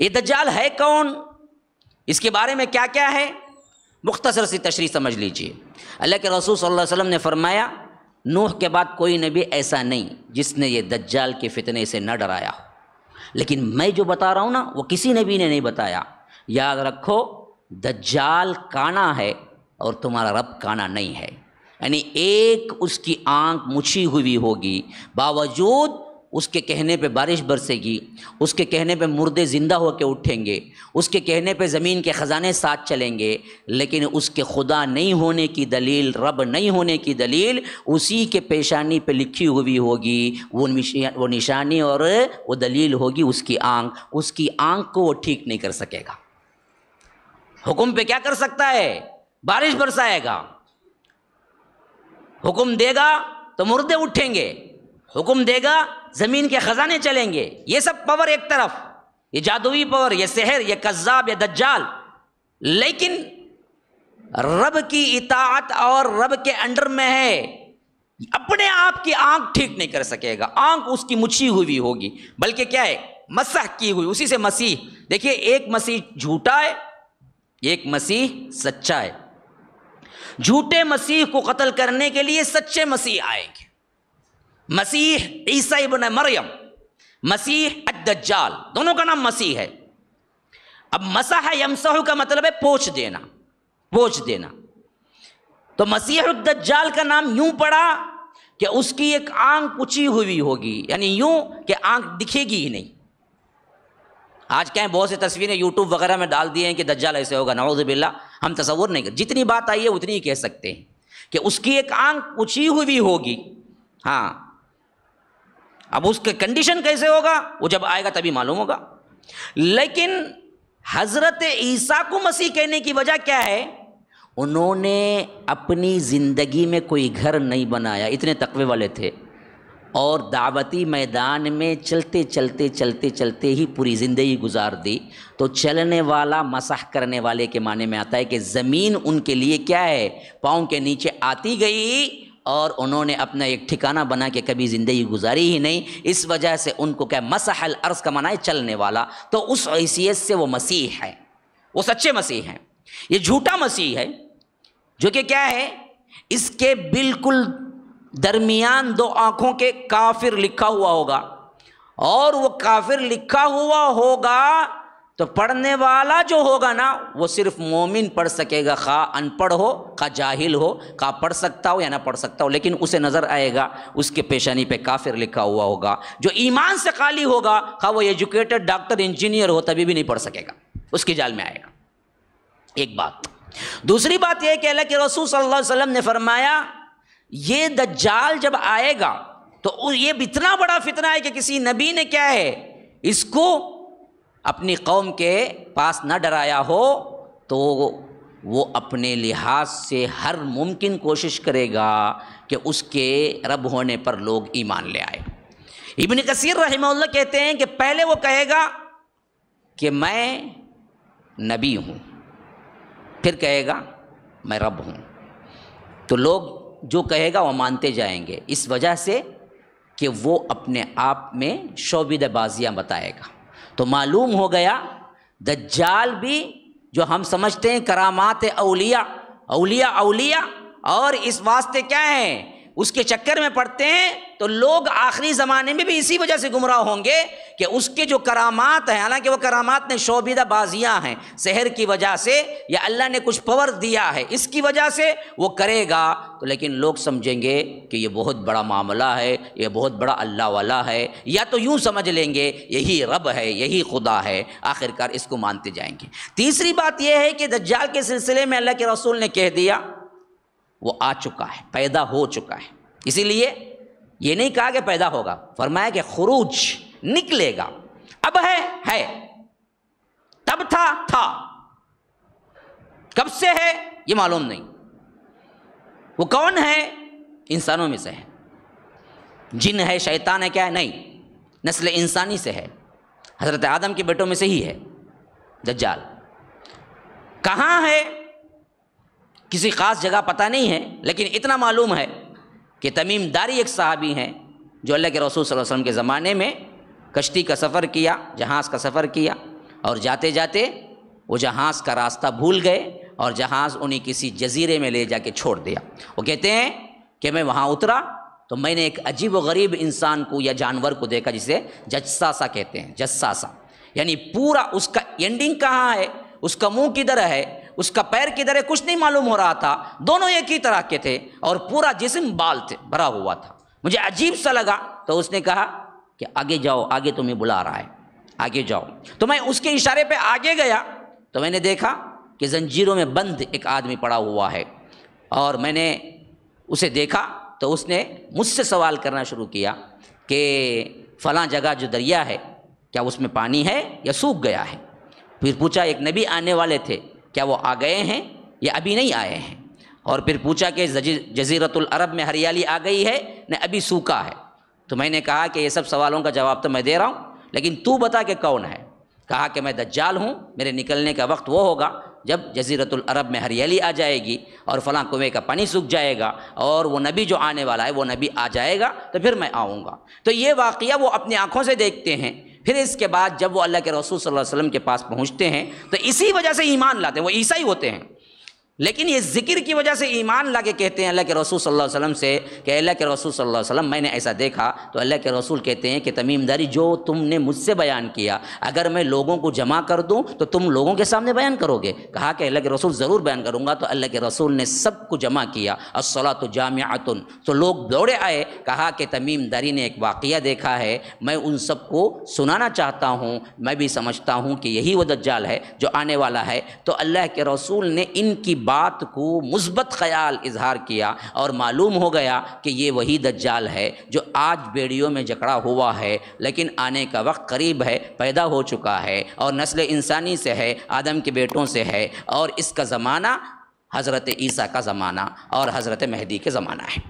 ये दज्जाल है कौन इसके बारे में क्या क्या है मुख्तसर सी तशरी समझ लीजिए अल्लाह के रसूल सल्लल्लाहु अलैहि वसल्लम ने फरमाया नूह के बाद कोई नबी ऐसा नहीं जिसने ये दज्जाल के फितने से न डराया हो लेकिन मैं जो बता रहा हूँ ना वो किसी नबी ने नहीं बताया याद रखो दज्जाल काना है और तुम्हारा रब काना नहीं है यानी एक उसकी आंख मुछी हुई होगी बावजूद उसके कहने पे बारिश बरसेगी उसके कहने पे मुर्दे ज़िंदा होकर उठेंगे उसके कहने पे ज़मीन के ख़जाने साथ चलेंगे लेकिन उसके खुदा नहीं होने की दलील रब नहीं होने की दलील उसी के पेशानी पे लिखी हुई होगी वो वो निशानी और वो दलील होगी उसकी आंख उसकी आंख को वो ठीक नहीं कर सकेगा हुक्म पे क्या कर सकता है बारिश बरसाएगा हुक्म देगा तो मुर्दे उठेंगे हुक्म देगा ज़मीन के ख़जाने चलेंगे ये सब पावर एक तरफ ये जादुई पावर ये शहर ये कज्जाब ये दज्जाल लेकिन रब की इताअत और रब के अंडर में है अपने आप की आंख ठीक नहीं कर सकेगा आंख उसकी मुछी हुई होगी बल्कि क्या है मसह की हुई उसी से मसीह देखिए एक मसीह झूठा है एक मसीह सच्चा है झूठे मसीह को कत्ल करने के लिए सच्चे मसीह आएंगे मसीह ईसा इबन मरियम मसीह अद्दज्जाल दोनों का नाम मसीह है अब मसाह यमसह का मतलब है पोछ देना पोछ देना तो मसीह उद्दज्जाल का नाम यूं पड़ा कि उसकी एक आंख ऊंची हुई होगी यानी यूं कि आंख दिखेगी ही नहीं आज क्या है बहुत सी तस्वीरें यूट्यूब वगैरह में डाल दिए हैं कि दज्जाल ऐसे होगा नवाज बिल्ला हम तस्वुर नहीं कर जितनी बात आई है उतनी ही कह सकते हैं कि उसकी एक आंख ऊंची हुई होगी हाँ अब उसके कंडीशन कैसे होगा वो जब आएगा तभी मालूम होगा लेकिन हजरत ईसा को मसीह कहने की वजह क्या है उन्होंने अपनी ज़िंदगी में कोई घर नहीं बनाया इतने तकवे वाले थे और दावती मैदान में चलते चलते चलते चलते ही पूरी ज़िंदगी गुजार दी तो चलने वाला मसाह करने वाले के माने में आता है कि ज़मीन उनके लिए क्या है पाँव के नीचे आती गई और उन्होंने अपना एक ठिकाना बना के कभी ज़िंदगी गुजारी ही नहीं इस वजह से उनको क्या मसहल अर्ज़ का मनाए चलने वाला तो उस हैसियत से वो मसीह है वो सच्चे मसीह हैं ये झूठा मसीह है जो कि क्या है इसके बिल्कुल दरमियान दो आँखों के काफिर लिखा हुआ होगा और वो काफिर लिखा हुआ होगा तो पढ़ने वाला जो होगा ना वो सिर्फ मोमिन पढ़ सकेगा खा अनपढ़ हो खा जाहिल हो खा पढ़ सकता हो या ना पढ़ सकता हो लेकिन उसे नज़र आएगा उसके पेशानी पे काफिर लिखा हुआ होगा जो ईमान से खाली होगा खा वो एजुकेटेड डॉक्टर इंजीनियर हो तभी भी नहीं पढ़ सकेगा उसके जाल में आएगा एक बात दूसरी बात यह कहला कि रसूल सल्लल्लाहु अलैहि वसल्लम ने फरमाया ये दज्जाल जब आएगा तो ये इतना बड़ा फितना है कि किसी नबी ने क्या है इसको अपनी कौम के पास न डराया हो तो वो अपने लिहाज से हर मुमकिन कोशिश करेगा कि उसके रब होने पर लोग ईमान ले आए इबन कसीर रहमल्ला कहते हैं कि पहले वो कहेगा कि मैं नबी हूँ फिर कहेगा मैं रब हूँ तो लोग जो कहेगा वो मानते जाएंगे इस वजह से कि वो अपने आप में शोबिदबाजियाँ बताएगा तो मालूम हो गया दज्जाल भी जो हम समझते हैं करामात अलिया अलिया अलिया और इस वास्ते क्या है उसके चक्कर में पड़ते हैं तो लोग आखिरी ज़माने में भी इसी वजह से गुमराह होंगे कि उसके जो करामात हैं हालांकि वो करामात ने शोबिदा बाजियाँ हैं शहर की वजह से या अल्लाह ने कुछ पवर दिया है इसकी वजह से वो करेगा तो लेकिन लोग समझेंगे कि ये बहुत बड़ा मामला है ये बहुत बड़ा अल्लाह वाला है या तो यूँ समझ लेंगे यही रब है यही खुदा है आखिरकार इसको मानते जाएंगे तीसरी बात यह है कि दज्जाल के सिलसिले में अल्लाह के रसूल ने कह दिया वो आ चुका है पैदा हो चुका है इसीलिए ये नहीं कहा कि पैदा होगा फरमाया कि खरूज निकलेगा अब है है तब था था कब से है ये मालूम नहीं वो कौन है इंसानों में से है जिन है शैतान है क्या है नहीं नस्ल इंसानी से है हज़रत आदम के बेटों में से ही है दज्जाल कहाँ है किसी ख़ास जगह पता नहीं है लेकिन इतना मालूम है कि तमीम दारी एक साहबी हैं जो अल्लाह के रसूल सल्लल्लाहु अलैहि वसल्लम के ज़माने में कश्ती का सफ़र किया जहाज़ का सफ़र किया और जाते जाते वो जहाज़ का रास्ता भूल गए और जहाज़ उन्हें किसी जजीरे में ले जाके छोड़ दिया वो कहते हैं कि मैं वहाँ उतरा तो मैंने एक अजीब व गरीब इंसान को या जानवर को देखा जिसे जस्सासा कहते हैं जस्सा सा यानी पूरा उसका एंडिंग कहाँ है उसका मुंह किधर है उसका पैर किधर है कुछ नहीं मालूम हो रहा था दोनों एक ही तरह के थे और पूरा जिसम बाल थे भरा हुआ था मुझे अजीब सा लगा तो उसने कहा कि आगे जाओ आगे तुम्हें बुला रहा है आगे जाओ तो मैं उसके इशारे पर आगे गया तो मैंने देखा कि जंजीरों में बंद एक आदमी पड़ा हुआ है और मैंने उसे देखा तो उसने मुझसे सवाल करना शुरू किया कि फला जगह जो दरिया है क्या उसमें पानी है या सूख गया है फिर पूछा एक नबी आने वाले थे क्या वो आ गए हैं या अभी नहीं आए हैं और फिर पूछा कि जजीरतुल अरब में हरियाली आ गई है न अभी सूखा है तो मैंने कहा कि ये सब सवालों का जवाब तो मैं दे रहा हूँ लेकिन तू बता कि कौन है कहा कि मैं दज्जाल हूँ मेरे निकलने का वक्त वो होगा जब जजीरतुल अरब में हरियाली आ जाएगी और फलां कुएँ का पानी सूख जाएगा और वो नबी जो आने वाला है वो नबी आ जाएगा तो फिर मैं आऊँगा तो ये वाक़ वो अपनी आँखों से देखते हैं फिर इसके बाद जब वो अल्लाह के रसूल सल्लल्लाहु अलैहि वसल्लम के पास पहुँचते हैं तो इसी वजह से ईमान लाते हैं वो ईसाई होते हैं लेकिन ये जिक्र की वजह से ईमान ला के कहते हैं अल्लाह के रसूल सल्लल्लाहु अलैहि वसल्लम से कि अल्लाह के रसूल सल्लल्लाहु अलैहि वसल्लम मैंने ऐसा देखा तो अल्लाह के रसूल कहते हैं कि तमीमदारी जो तुमने मुझसे बयान किया अगर मैं लोगों को जमा कर दूं तो तुम लोगों के सामने बयान करोगे कहा कि अल्लाह के रसूल ज़रूर बयान करूँगा तो अल्लाह के रसूल ने सबको जमा किया असला तो जामियातुन तो लोग दौड़े आए कहा कि तमीमदारी ने एक वाक़ देखा है मैं उन सबको सुनाना चाहता हूँ मैं भी समझता हूँ कि यही वह दज्जाल है जो आने वाला है तो अल्लाह के रसूल ने इनकी बात को मुस्बत ख्याल इजहार किया और मालूम हो गया कि ये वही दज्जाल है जो आज बेड़ियों में जकड़ा हुआ है लेकिन आने का वक्त करीब है पैदा हो चुका है और नस्ल इंसानी से है आदम के बेटों से है और इसका ज़माना हज़रत ईसा का ज़माना और हज़रत मेहदी के ज़माना है